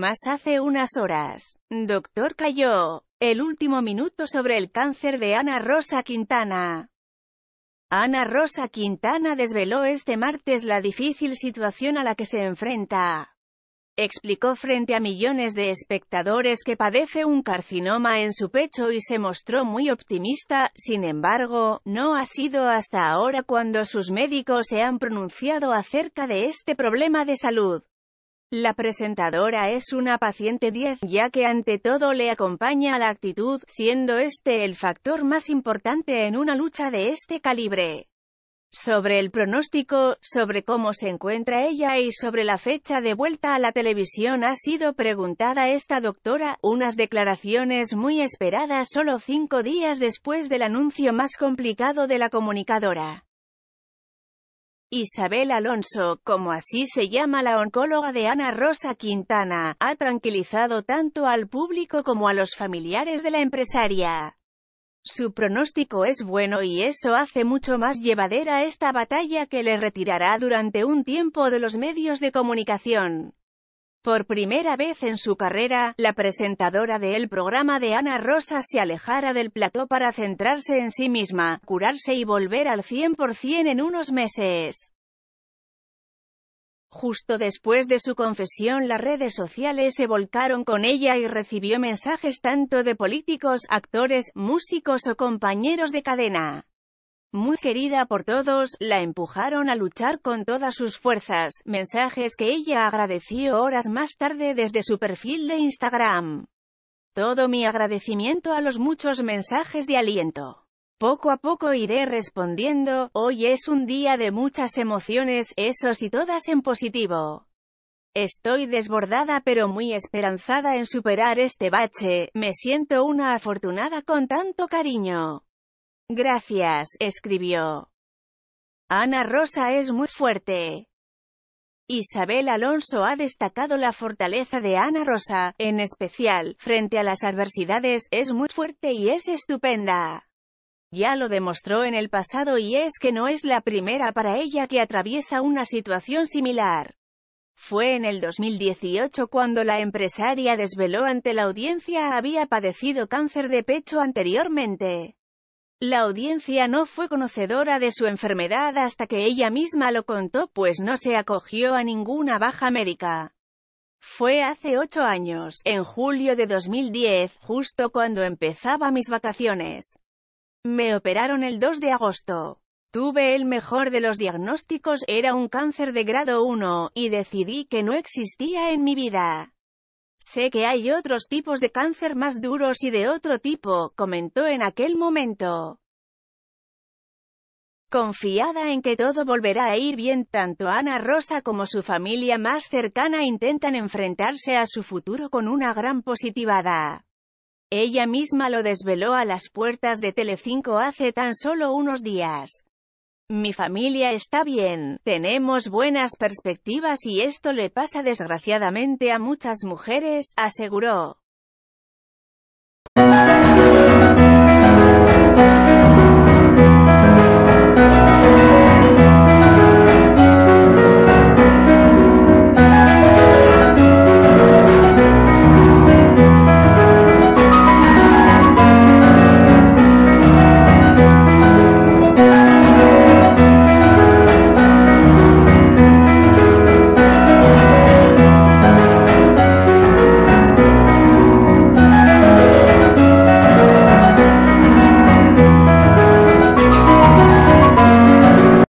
más hace unas horas. Doctor Cayó. El último minuto sobre el cáncer de Ana Rosa Quintana. Ana Rosa Quintana desveló este martes la difícil situación a la que se enfrenta. Explicó frente a millones de espectadores que padece un carcinoma en su pecho y se mostró muy optimista, sin embargo, no ha sido hasta ahora cuando sus médicos se han pronunciado acerca de este problema de salud. La presentadora es una paciente 10, ya que ante todo le acompaña la actitud, siendo este el factor más importante en una lucha de este calibre. Sobre el pronóstico, sobre cómo se encuentra ella y sobre la fecha de vuelta a la televisión ha sido preguntada esta doctora, unas declaraciones muy esperadas solo cinco días después del anuncio más complicado de la comunicadora. Isabel Alonso, como así se llama la oncóloga de Ana Rosa Quintana, ha tranquilizado tanto al público como a los familiares de la empresaria. Su pronóstico es bueno y eso hace mucho más llevadera esta batalla que le retirará durante un tiempo de los medios de comunicación. Por primera vez en su carrera, la presentadora del programa de Ana Rosa se alejara del plató para centrarse en sí misma, curarse y volver al 100% en unos meses. Justo después de su confesión las redes sociales se volcaron con ella y recibió mensajes tanto de políticos, actores, músicos o compañeros de cadena muy querida por todos, la empujaron a luchar con todas sus fuerzas, mensajes que ella agradeció horas más tarde desde su perfil de Instagram. Todo mi agradecimiento a los muchos mensajes de aliento. Poco a poco iré respondiendo, hoy es un día de muchas emociones, esos y todas en positivo. Estoy desbordada pero muy esperanzada en superar este bache, me siento una afortunada con tanto cariño. Gracias, escribió. Ana Rosa es muy fuerte. Isabel Alonso ha destacado la fortaleza de Ana Rosa, en especial, frente a las adversidades, es muy fuerte y es estupenda. Ya lo demostró en el pasado y es que no es la primera para ella que atraviesa una situación similar. Fue en el 2018 cuando la empresaria desveló ante la audiencia había padecido cáncer de pecho anteriormente. La audiencia no fue conocedora de su enfermedad hasta que ella misma lo contó pues no se acogió a ninguna baja médica. Fue hace ocho años, en julio de 2010, justo cuando empezaba mis vacaciones. Me operaron el 2 de agosto. Tuve el mejor de los diagnósticos, era un cáncer de grado 1, y decidí que no existía en mi vida. Sé que hay otros tipos de cáncer más duros y de otro tipo, comentó en aquel momento. Confiada en que todo volverá a ir bien, tanto Ana Rosa como su familia más cercana intentan enfrentarse a su futuro con una gran positivada. Ella misma lo desveló a las puertas de Telecinco hace tan solo unos días. Mi familia está bien, tenemos buenas perspectivas y esto le pasa desgraciadamente a muchas mujeres, aseguró.